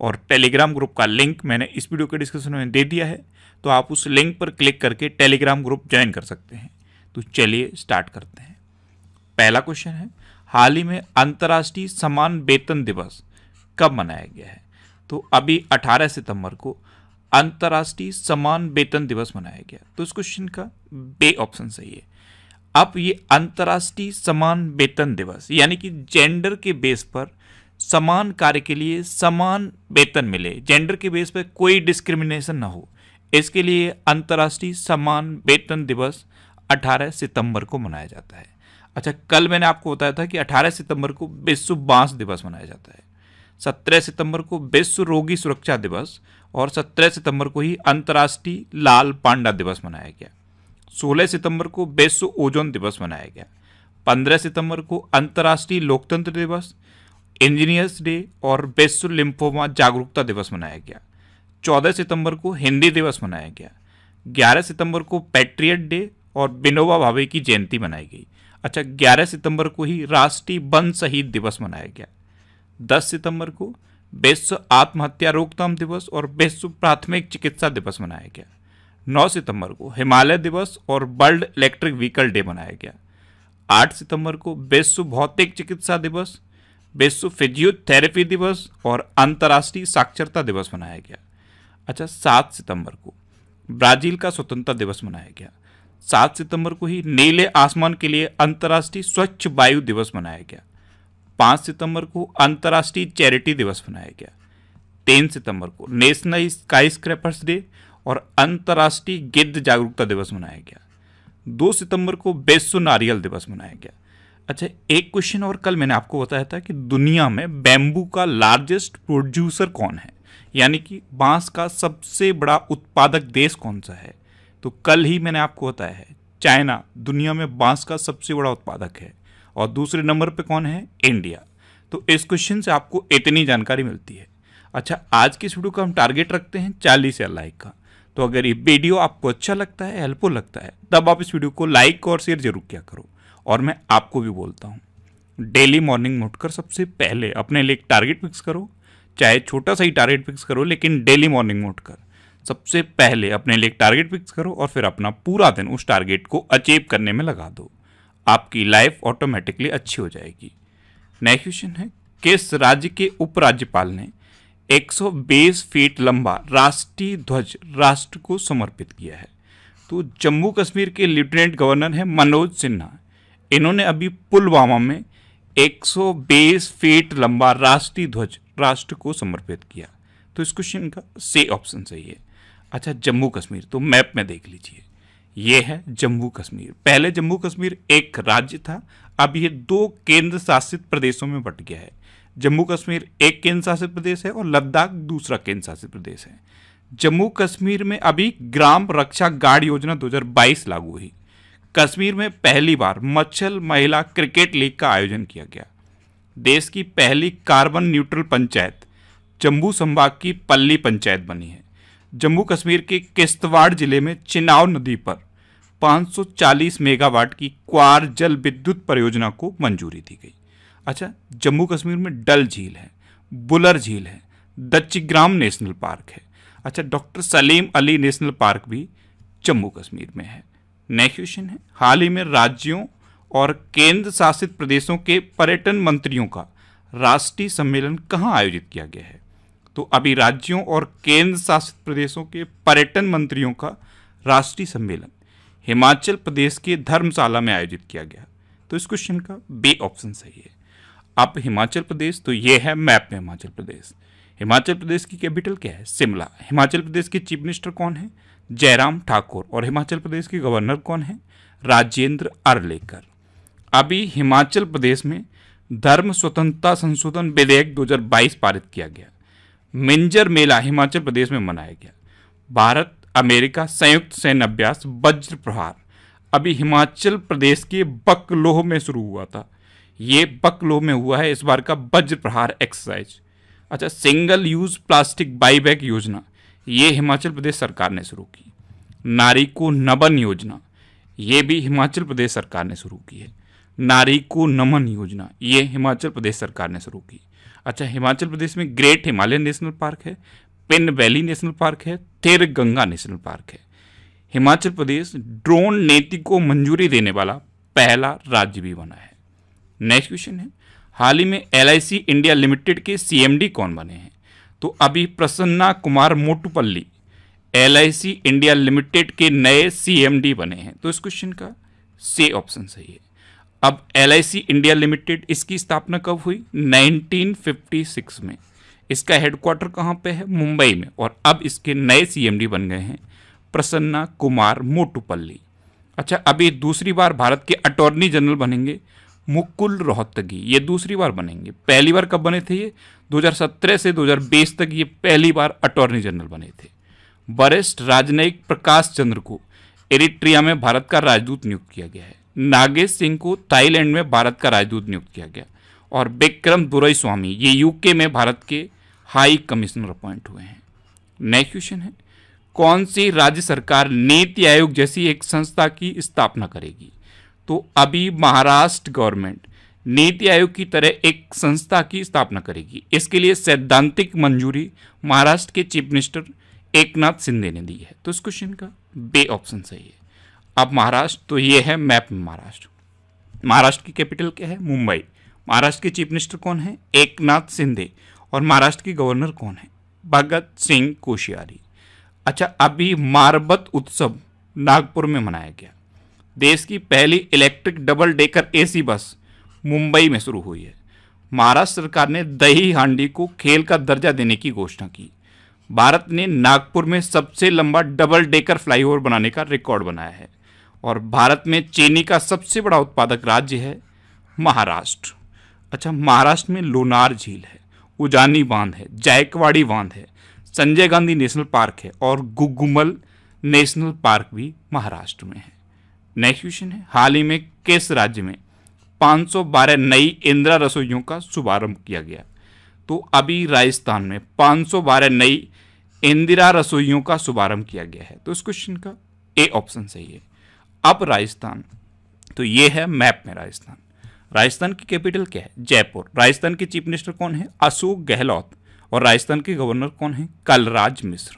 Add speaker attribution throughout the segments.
Speaker 1: और Telegram group का link मैंने इस वीडियो के डिस्क्रिप्शन में दे दिया है तो आप उस लिंक पर क्लिक करके टेलीग्राम ग्रुप ज्वाइन कर सकते हैं तो चलिए स्टार्ट करते हैं पहला क्वेश्चन है हाल ही में अंतर्राष्ट्रीय समान वेतन दिवस कब मनाया गया है तो अभी 18 सितंबर को अंतर्राष्ट्रीय समान वेतन दिवस मनाया गया तो इस क्वेश्चन का बे ऑप्शन सही है अब ये अंतर्राष्ट्रीय समान वेतन दिवस यानी कि जेंडर के बेस पर समान कार्य के लिए समान वेतन मिले जेंडर के बेस पर कोई डिस्क्रिमिनेशन ना हो इसके लिए अंतर्राष्ट्रीय समान वेतन दिवस 18 सितंबर को मनाया जाता है अच्छा कल मैंने आपको बताया था कि 18 सितंबर को विश्व बांस दिवस मनाया जाता है 17 सितंबर को विश्व रोगी सुरक्षा दिवस और 17 सितंबर को ही अंतर्राष्ट्रीय लाल पांडा दिवस मनाया गया 16 सितंबर को विश्व ओजोन दिवस मनाया गया 15 सितंबर को अंतर्राष्ट्रीय लोकतंत्र दिवस इंजीनियर्स डे और विश्व लिम्फोमा जागरूकता दिवस मनाया गया 14 सितंबर को हिंदी दिवस मनाया गया 11 सितंबर को पैट्रियट डे और विनोबा भावे की जयंती मनाई गई अच्छा 11 सितंबर को ही राष्ट्रीय वन शहीद दिवस मनाया गया 10 सितंबर को विश्व आत्महत्या रोकथाम दिवस और विश्व प्राथमिक चिकित्सा दिवस मनाया गया 9 सितंबर को हिमालय दिवस और वर्ल्ड इलेक्ट्रिक व्हीकल डे मनाया गया 8 सितंबर को विश्व भौतिक चिकित्सा दिवस विश्व फिजियोथेरेपी दिवस और अंतर्राष्ट्रीय साक्षरता दिवस मनाया गया अच्छा सात सितंबर को ब्राजील का स्वतंत्रता दिवस मनाया गया सात सितंबर को ही नीले आसमान के लिए अंतर्राष्ट्रीय स्वच्छ वायु दिवस मनाया गया पाँच सितंबर को अंतर्राष्ट्रीय चैरिटी दिवस मनाया गया तीन सितंबर को नेशनल स्काई स्क्रैपर्स डे और अंतर्राष्ट्रीय गिद्ध जागरूकता दिवस मनाया गया दो सितंबर को विश्व नारियल दिवस मनाया गया अच्छा एक क्वेश्चन और कल मैंने आपको बताया था कि दुनिया में बैम्बू का लार्जेस्ट प्रोड्यूसर कौन है यानी कि बांस का सबसे बड़ा उत्पादक देश कौन सा है तो कल ही मैंने आपको बताया है चाइना दुनिया में बांस का सबसे बड़ा उत्पादक है और दूसरे नंबर पे कौन है इंडिया तो इस क्वेश्चन से आपको इतनी जानकारी मिलती है अच्छा आज की वीडियो का हम टारगेट रखते हैं चालीस या लाइक का तो अगर ये वीडियो आपको अच्छा लगता है हेल्पफुल लगता है तब आप इस वीडियो को लाइक और शेयर जरूर किया करो और मैं आपको भी बोलता हूँ डेली मॉर्निंग में उठकर सबसे पहले अपने लिए एक टारगेट फिक्स करो चाहे छोटा सा ही टारगेट फिक्स करो लेकिन डेली मॉर्निंग में उठकर सबसे पहले अपने लिए एक टारगेट फिक्स करो और फिर अपना पूरा दिन उस टारगेट को अचीव करने में लगा दो आपकी लाइफ ऑटोमेटिकली अच्छी हो जाएगी नेक्स्ट क्वेश्चन है किस राज्य के उपराज्यपाल ने एक फीट लंबा राष्ट्रीय ध्वज राष्ट्र को समर्पित किया है तो जम्मू कश्मीर के लेफ्टिनेंट गवर्नर हैं मनोज सिन्हा इन्होंने अभी पुलवामा में एक फीट लंबा राष्ट्रीय ध्वज राष्ट्र को समर्पित किया तो इस क्वेश्चन का से ऑप्शन सही है अच्छा जम्मू कश्मीर तो मैप में देख लीजिए ये है जम्मू कश्मीर पहले जम्मू कश्मीर एक राज्य था अब ये दो केंद्र शासित प्रदेशों में बट गया है जम्मू कश्मीर एक केंद्र शासित प्रदेश है और लद्दाख दूसरा केंद्र शासित प्रदेश है जम्मू कश्मीर में अभी ग्राम रक्षा गार्ड योजना 2022 लागू हुई कश्मीर में पहली बार मच्छल महिला क्रिकेट लीग का आयोजन किया गया देश की पहली कार्बन न्यूट्रल पंचायत जम्मू संभाग की पल्ली पंचायत बनी है जम्मू कश्मीर के किश्तवाड़ जिले में चिनाव नदी पर 540 मेगावाट की क्वार जल विद्युत परियोजना को मंजूरी दी गई अच्छा जम्मू कश्मीर में डल झील है बुलर झील है दच्चिग्राम नेशनल पार्क है अच्छा doctor Salim Ali national park भी जम्मू कश्मीर में है नेक्स्ट क्वेश्चन है हाल ही में राज्यों और केंद्र शासित प्रदेशों के पर्यटन मंत्रियों का राष्ट्रीय सम्मेलन कहाँ आयोजित किया गया है तो अभी राज्यों और केंद्र शासित प्रदेशों के पर्यटन मंत्रियों का राष्ट्रीय सम्मेलन हिमाचल प्रदेश के धर्मशाला में आयोजित किया गया तो इस क्वेश्चन का बी ऑप्शन सही है आप हिमाचल प्रदेश तो ये है मैप में हिमाचल प्रदेश हिमाचल प्रदेश की कैपिटल क्या है शिमला हिमाचल प्रदेश के चीफ मिनिस्टर कौन है जयराम ठाकुर और हिमाचल प्रदेश के गवर्नर कौन है राजेंद्र आर्लेकर अभी हिमाचल प्रदेश में धर्म स्वतंत्रता संशोधन विधेयक 2022 पारित किया गया मिंजर मेला हिमाचल प्रदेश में मनाया गया भारत अमेरिका संयुक्त सैन्य अभ्यास वज्र प्रहार अभी हिमाचल प्रदेश के बकलोह में शुरू हुआ था ये बकलोह में हुआ है इस बार का वज्र प्रहार एक्सरसाइज अच्छा सिंगल यूज प्लास्टिक बाईबैक योजना ये हिमाचल प्रदेश सरकार ने शुरू की नारी को नबन योजना ये भी हिमाचल प्रदेश सरकार ने शुरू की है नारी को नमन योजना ये हिमाचल प्रदेश सरकार ने शुरू की अच्छा हिमाचल प्रदेश में ग्रेट हिमालयन नेशनल पार्क है पिन वैली नेशनल पार्क है तेर गंगा नेशनल पार्क है हिमाचल प्रदेश ड्रोन नीति को मंजूरी देने वाला पहला राज्य भी बना है नेक्स्ट क्वेश्चन है हाल ही में एल इंडिया लिमिटेड के सी कौन बने हैं तो अभी Prasanna Kumar Motupalli L India limited के नए सी बने हैं तो इस क्वेश्चन का से ऑप्शन सही है अब एल इंडिया लिमिटेड इसकी स्थापना कब हुई 1956 में इसका हेडक्वार्टर कहाँ पे है मुंबई में और अब इसके नए सी बन गए हैं प्रसन्ना कुमार मोटुपल्ली अच्छा अभी दूसरी बार भारत के अटॉर्नी जनरल बनेंगे मुकुल रोहतगी ये दूसरी बार बनेंगे पहली बार कब बने थे ये 2017 से 2020 तक ये पहली बार अटॉर्नी जनरल बने थे वरिष्ठ राजनयिक प्रकाश चंद्र को एरिट्रिया में भारत का राजदूत नियुक्त किया गया है नागेश सिंह को थाईलैंड में भारत का राजदूत नियुक्त किया गया और विक्रम दुरई स्वामी ये यूके में भारत के हाई कमिश्नर अपॉइंट हुए हैं नेक्स्ट क्वेश्चन है कौन सी राज्य सरकार नीति आयोग जैसी एक संस्था की स्थापना करेगी तो अभी महाराष्ट्र गवर्नमेंट नीति आयोग की तरह एक संस्था की स्थापना करेगी इसके लिए सैद्धांतिक मंजूरी महाराष्ट्र के चीफ मिनिस्टर एकनाथ शिंदे ने दी है तो इस क्वेश्चन का बे ऑप्शन सही है अब महाराष्ट्र तो ये है मैप महाराष्ट्र महाराष्ट्र की कैपिटल क्या है मुंबई महाराष्ट्र के चीफ मिनिस्टर कौन है एकनाथ शिंदे और महाराष्ट्र के गवर्नर कौन है भगत सिंह कोशियारी अच्छा अभी मारबत उत्सव नागपुर में मनाया गया देश की पहली electric double decker AC bus Mumbai में शुरू हुई है महाराष्ट्र सरकार ने दही हांडी को खेल का दर्जा देने की घोषणा की भारत ने नागपुर में सबसे लंबा डबल डेकर फ्लाईओवर बनाने का रिकॉर्ड बनाया है और भारत में चीनी का सबसे बड़ा उत्पादक राज्य है महाराष्ट्र अच्छा महाराष्ट्र में लोनार झील है उजानी बांध है जायकवाड़ी बांध है संजय गांधी नेशनल पार्क है और गुगुमल नेशनल पार्क भी महाराष्ट्र में है नेक्स्ट क्वेश्चन है हाल ही में किस राज्य में 512 नई इंदिरा रसोइयों का शुभारंभ किया गया तो अभी राजस्थान में 512 नई इंदिरा रसोइयों का शुभारंभ किया गया है तो इस क्वेश्चन का ए ऑप्शन सही है अब राजस्थान तो ये है मैप में राजस्थान राजस्थान की कैपिटल क्या है जयपुर राजस्थान के चीफ मिनिस्टर कौन है अशोक गहलोत और राजस्थान के गवर्नर कौन है कलराज मिश्र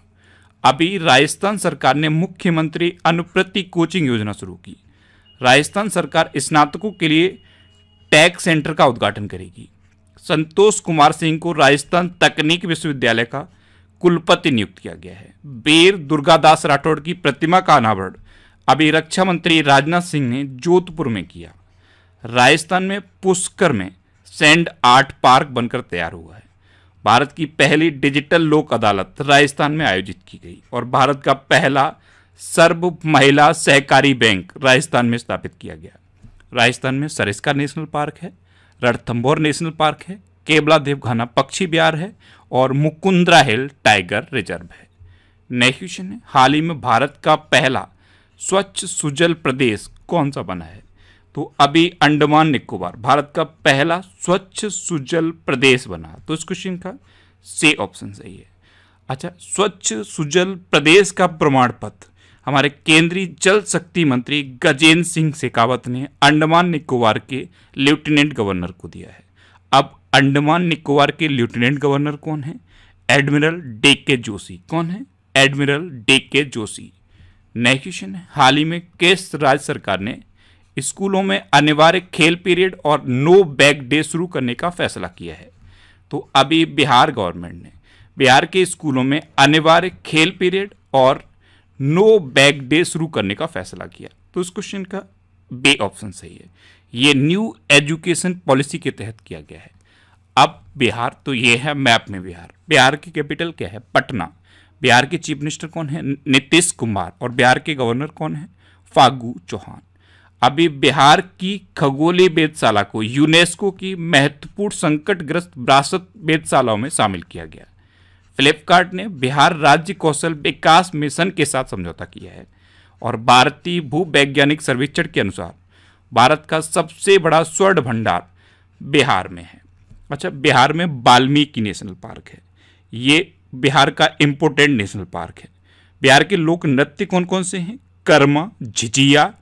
Speaker 1: अभी राजस्थान सरकार ने मुख्यमंत्री अनुप्रति कोचिंग योजना शुरू की राजस्थान सरकार स्नातकों के लिए टैग सेंटर का उद्घाटन करेगी संतोष कुमार सिंह को राजस्थान तकनीक विश्वविद्यालय का कुलपति नियुक्त किया गया है वीर दुर्गादास राठौड़ की प्रतिमा का अनावरण अभी रक्षा मंत्री राजनाथ सिंह ने जोधपुर में किया राजस्थान में पुष्कर में सेंड आर्ट पार्क बनकर तैयार हुआ है भारत की पहली डिजिटल लोक अदालत राजस्थान में आयोजित की गई और भारत का पहला सर्व महिला सहकारी बैंक राजस्थान में स्थापित किया गया राजस्थान में सरिस्का नेशनल पार्क है रणथम्बोर नेशनल पार्क है केबला देवघाना पक्षी बिहार है और मुकुंद्रा हिल टाइगर रिजर्व है नेक्स्ट क्वेश्चन है हाल ही में भारत का पहला स्वच्छ सुजल प्रदेश कौन सा बना है तो अभी अंडमान निकोबार भारत का पहला स्वच्छ सुजल प्रदेश बना तो इस क्वेश्चन का से ऑप्शन सही है अच्छा स्वच्छ सुजल प्रदेश का प्रमाण पत्र हमारे केंद्रीय जल शक्ति मंत्री गजेंद्र सिंह शेखावत ने अंडमान निकोबार के लेफ्टिनेंट गवर्नर को दिया है अब अंडमान निकोबार के लेफ्टिनेंट गवर्नर कौन है एडमिरल डे के जोशी कौन है एडमिरल डे के जोशी नेक्स्ट क्वेश्चन है हाल ही में केस राज्य सरकार ने स्कूलों में अनिवार्य खेल पीरियड और नो बैग डे शुरू करने का फैसला किया है तो अभी बिहार गवर्नमेंट ने बिहार के स्कूलों में अनिवार्य खेल पीरियड और नो बैग डे शुरू करने का फैसला किया तो इस क्वेश्चन का बे ऑप्शन सही है ये न्यू एजुकेशन पॉलिसी के तहत किया गया है अब बिहार तो ये है मैप में बिहार बिहार की कैपिटल क्या है पटना बिहार के चीफ मिनिस्टर कौन है नीतीश कुमार और बिहार के गवर्नर कौन है फागू चौहान अभी बिहार की खगोली वेदशाला को यूनेस्को की महत्वपूर्ण संकटग्रस्त विरासत वेदशालाओं में शामिल किया गया फ्लिपकार्ट ने बिहार राज्य कौशल विकास मिशन के साथ समझौता किया है और भारतीय भूवैज्ञानिक सर्वेक्षण के अनुसार भारत का सबसे बड़ा स्वर्ण भंडार बिहार में है अच्छा बिहार में वाल्मीकि नेशनल पार्क है ये बिहार का इम्पोर्टेंट नेशनल पार्क है बिहार के लोक नृत्य कौन कौन से हैं कर्मा झिझिया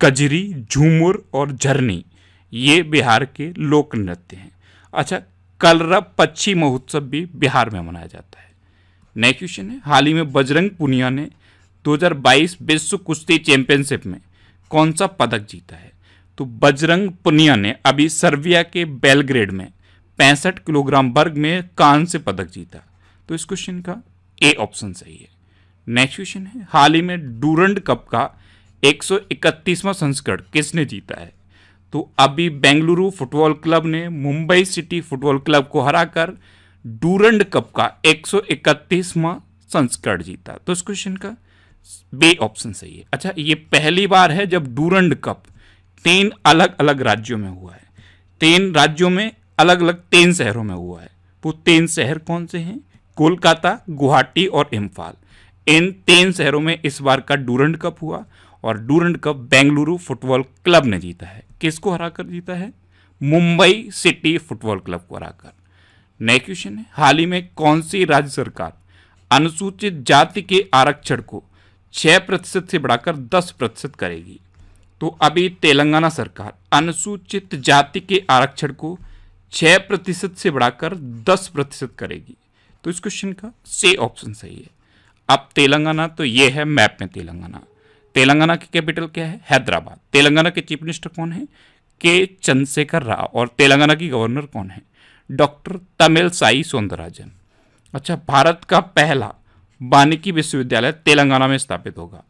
Speaker 1: कजरी झूमुर और झरनी ये बिहार के लोक नृत्य हैं अच्छा कलरा पक्षी महोत्सव भी बिहार में मनाया जाता है नेक्स्ट क्वेश्चन है हाल ही में बजरंग पुनिया ने 2022 विश्व कुश्ती चैंपियनशिप में कौन सा पदक जीता है तो बजरंग पुनिया ने अभी सर्बिया के बेलग्रेड में पैंसठ किलोग्राम वर्ग में कान से पदक जीता तो इस क्वेश्चन का ए ऑप्शन सही है नेक्स्ट क्वेश्चन है हाल ही में डूरंड कप का एक सौ इकतीसवां संस्करण किसने जीता है तो अभी बेंगलुरु फुटबॉल क्लब ने मुंबई सिटी फुटबॉल क्लब को हराकर डूरंड कप का एक सौ इकतीसवां संस्करण जीता तो इस क्वेश्चन का बे ऑप्शन सही है अच्छा ये पहली बार है जब डूरंड कप तीन अलग अलग राज्यों में हुआ है तीन राज्यों में अलग अलग तीन शहरों में हुआ है वो तीन शहर कौन से हैं कोलकाता गुवाहाटी और इम्फाल इन तीन शहरों में इस बार का डूरंड कप हुआ और Durand cup Bengaluru football club ने जीता है किसको हराकर जीता है मुंबई सिटी फुटबॉल क्लब को हराकर नए क्वेश्चन है हाल ही में कौन सी राज्य सरकार अनुसूचित जाति के आरक्षण को छः प्रतिशत से बढ़ाकर दस प्रतिशत करेगी तो अभी तेलंगाना सरकार अनुसूचित जाति के आरक्षण को छः प्रतिशत से बढ़ाकर दस प्रतिशत करेगी तो इस क्वेश्चन का से ऑप्शन सही है अब तेलंगाना तो ये है मैप में तेलंगाना तेलंगाना की कैपिटल क्या है हैदराबाद तेलंगाना के चीफ मिनिस्टर कौन है के चंद्रशेखर राव और तेलंगाना की गवर्नर कौन है डॉक्टर तमिल साई सौंदराजन अच्छा भारत का पहला वानिकी विश्वविद्यालय तेलंगाना में स्थापित होगा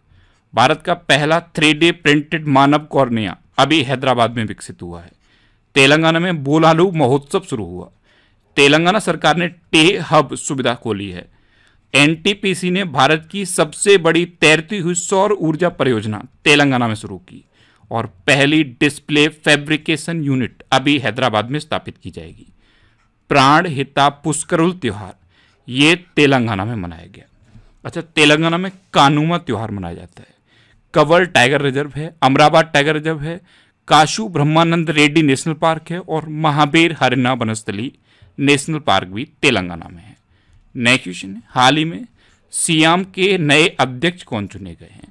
Speaker 1: भारत का पहला थ्री डी प्रिंटेड मानव कॉर्निया अभी हैदराबाद में विकसित हुआ है तेलंगाना में बोलालू महोत्सव शुरू हुआ तेलंगाना सरकार ने टे हब सुविधा खोली है एनटीपीसी ने भारत की सबसे बड़ी तैरती हुई सौर ऊर्जा परियोजना तेलंगाना में शुरू की और पहली डिस्प्ले फैब्रिकेशन यूनिट अभी हैदराबाद में स्थापित की जाएगी प्राण हिता पुष्करुल त्यौहार ये तेलंगाना में मनाया गया अच्छा तेलंगाना में कानूमा त्यौहार मनाया जाता है कवल टाइगर रिजर्व है अमराबाद टाइगर रिजर्व है काशू ब्रह्मानंद रेड्डी नेशनल पार्क है और महाबीर हरिना बनस्थली नेशनल पार्क भी तेलंगाना में है नए क्वेश्चन है हाल ही में सियाम के नए अध्यक्ष कौन चुने गए हैं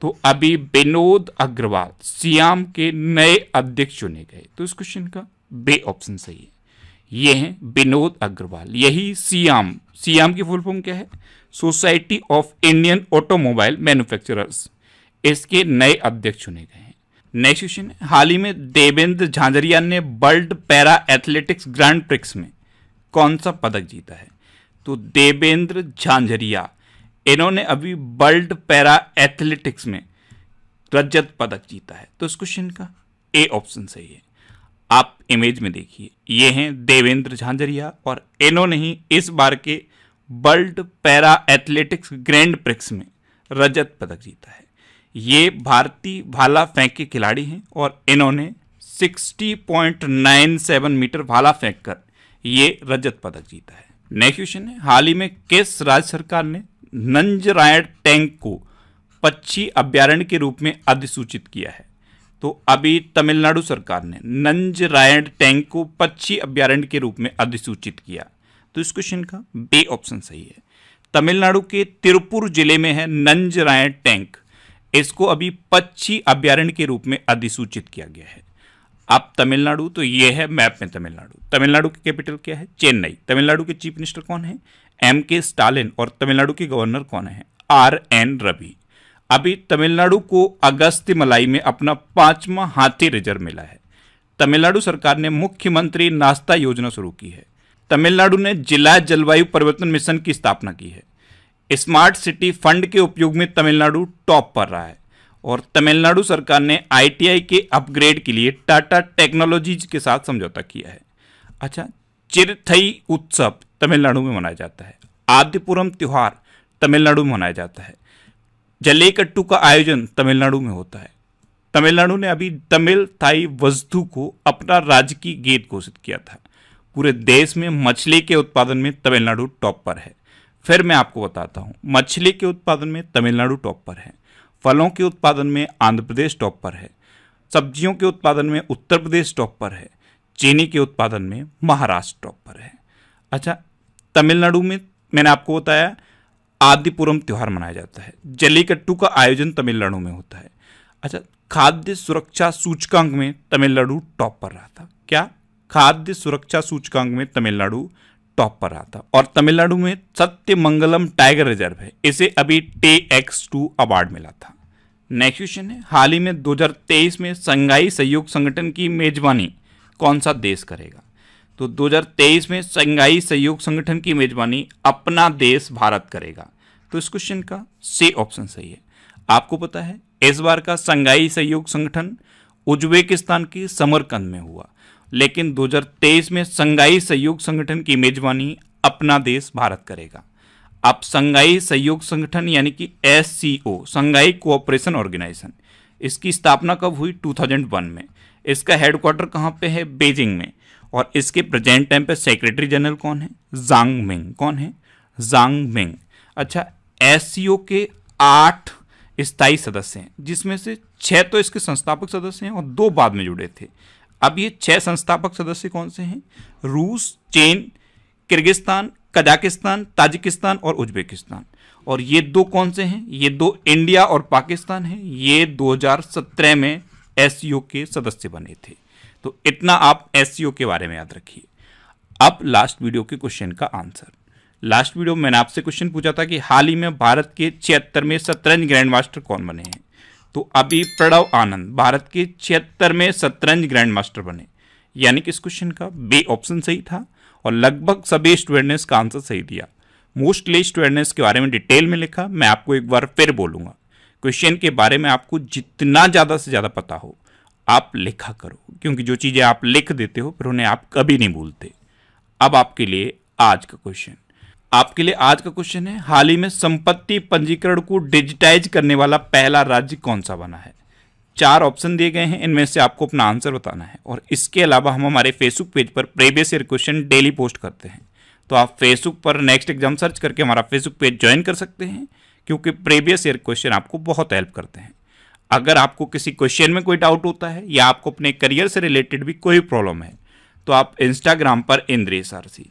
Speaker 1: तो अभी विनोद अग्रवाल सियाम के नए अध्यक्ष चुने गए तो इस क्वेश्चन का बे ऑप्शन सही है ये हैं विनोद अग्रवाल यही सियाम सियाम की फुल फॉर्म क्या है society of Indian automobile manufacturers इसके नए अध्यक्ष चुने गए हैं नेक्स्ट क्वेश्चन हाल ही में देवेंद्र झांझरिया ने world para athletics grand prix में कौन सा पदक जीता है तो देवेंद्र झांझरिया इन्होंने अभी वर्ल्ड पैरा एथलेटिक्स में रजत पदक जीता है तो इस क्वेश्चन का ए ऑप्शन सही है आप इमेज में देखिए ये हैं देवेंद्र झांझरिया और इन्होंने ही इस बार के world para athletics grand prix में रजत पदक जीता है ये भारतीय भाला फेंक के खिलाड़ी हैं और इन्होंने 60.97 मीटर भाला फेंक कर ये रजत पदक जीता है नेक्स्ट क्वेश्चन है हाल ही में किस राज्य सरकार ने नंजरायण टैंक को पक्षी अभ्यारण्य के रूप में अधिसूचित किया है तो अभी तमिलनाडु सरकार ने नंजरायण टैंक को पक्षी अभ्यारण्य के रूप में अधिसूचित किया तो इस क्वेश्चन का बे ऑप्शन सही है तमिलनाडु के तिरुपुर जिले में है नंजरायण टैंक इसको अभी पक्षी अभ्यारण्य के रूप में अधिसूचित किया गया है आप तमिलनाडु तो ये है मैप में तमिलनाडु तमिलनाडु की कैपिटल क्या है चेन्नई तमिलनाडु के चीफ मिनिस्टर कौन है एम के स्टालिन और तमिलनाडु के गवर्नर कौन है आर एन रवि अभी तमिलनाडु को अगस्त मलाई में अपना पांचवा हाथी रिजर्व मिला है तमिलनाडु सरकार ने मुख्यमंत्री नाश्ता योजना शुरू की है तमिलनाडु ने जिला जलवायु परिवर्तन मिशन की स्थापना की है स्मार्ट सिटी फंड के उपयोग में तमिलनाडु टॉप पर रहा है और तमिलनाडु सरकार ने आईटीआई के अपग्रेड के लिए टाटा टेक्नोलॉजीज के साथ समझौता किया है अच्छा चिरथई उत्सव तमिलनाडु में मनाया जाता है आदिपुरम त्यौहार तमिलनाडु में मनाया जाता है जलेकट्टू का आयोजन तमिलनाडु में होता है तमिलनाडु ने अभी तमिल थाई वस्तु को अपना राज्य की गेट घोषित किया था पूरे देश में मछली के उत्पादन में तमिलनाडु टॉप पर है फिर मैं आपको बताता हूँ मछली के उत्पादन में तमिलनाडु टॉप पर है फलों के उत्पादन में आंध्र प्रदेश टॉप पर है सब्जियों के उत्पादन में उत्तर प्रदेश टॉप पर है चीनी के उत्पादन में महाराष्ट्र टॉप पर है अच्छा तमिलनाडु में मैंने आपको बताया आदिपुरम त्यौहार मनाया जाता है जलीकट्टू का आयोजन तमिलनाडु में होता है अच्छा खाद्य सुरक्षा सूचकांक में तमिलनाडु टॉप पर रहा था क्या खाद्य सुरक्षा सूचकांक में तमिलनाडु टॉप पर रहा था और तमिलनाडु में सत्यमंगलम टाइगर रिजर्व है इसे अभी टे एक्स टू अवार्ड मिला था नेक्स्ट क्वेश्चन है हाल ही में 2023 में संघाई सहयोग संगठन की मेजबानी कौन सा देश करेगा तो 2023 में संघाई सहयोग संगठन की मेजबानी अपना देश भारत करेगा तो इस क्वेश्चन का सी ऑप्शन सही है आपको पता है इस बार का संघाई सहयोग संगठन उज्बेकिस्तान के समरकंद में हुआ लेकिन 2023 में संघाई सहयोग संगठन की मेजबानी अपना देश भारत करेगा अब संघाई सहयोग संगठन यानी कि S C O Shanghai cooperation organisation इसकी स्थापना कब हुई 2001 में इसका हेडक्वार्टर कहाँ पे है बेजिंग में और इसके प्रेजेंट टाइम पे सेक्रेटरी जनरल कौन है जांग मिंग कौन है जांग मिंग अच्छा एस के आठ स्थायी सदस्य हैं जिसमें से छः तो इसके संस्थापक सदस्य हैं और दो बाद में जुड़े थे अब ये छह संस्थापक सदस्य कौन से हैं रूस चीन किर्गिस्तान कजाकिस्तान ताजिकिस्तान और उज्बेकिस्तान और ये दो कौन से हैं ये दो इंडिया और पाकिस्तान हैं ये 2017 में एस के सदस्य बने थे तो इतना आप एस के बारे में याद रखिए अब लास्ट वीडियो के क्वेश्चन का आंसर लास्ट वीडियो में मैंने आपसे क्वेश्चन पूछा था कि हाल ही में भारत के छिहत्तरवें शतरंज ग्रैंड मास्टर कौन बने हैं तो अभी प्रणव आनंद भारत के छिहत्तर में शतरंज ग्रैंड मास्टर बने यानी कि इस क्वेश्चन का बे ऑप्शन सही था और लगभग सभी स्टूडेंट ने इसका आंसर सही दिया मोस्टली स्टूडेंट ने इसके बारे में डिटेल में लिखा मैं आपको एक बार फिर बोलूंगा क्वेश्चन के बारे में आपको जितना ज़्यादा से ज़्यादा पता हो आप लिखा करो क्योंकि जो चीज़ें आप लिख देते हो फिर उन्हें आप कभी नहीं भूलते अब आपके लिए आज का क्वेश्चन आपके लिए आज का क्वेश्चन है हाल ही में संपत्ति पंजीकरण को डिजिटाइज करने वाला पहला राज्य कौन सा बना है चार ऑप्शन दिए गए हैं इनमें से आपको अपना आंसर बताना है और इसके अलावा हम हमारे फेसबुक पेज पर previous year question daily post करते हैं तो आप फेसबुक पर नेक्स्ट एग्जाम सर्च करके हमारा फेसबुक पेज ज्वाइन कर सकते हैं क्योंकि प्रीवियस ईयर क्वेश्चन आपको बहुत हेल्प करते हैं अगर आपको किसी क्वेश्चन में कोई डाउट होता है या आपको अपने करियर से रिलेटेड भी कोई प्रॉब्लम है तो आप इंस्टाग्राम पर इंद्रिय सारसी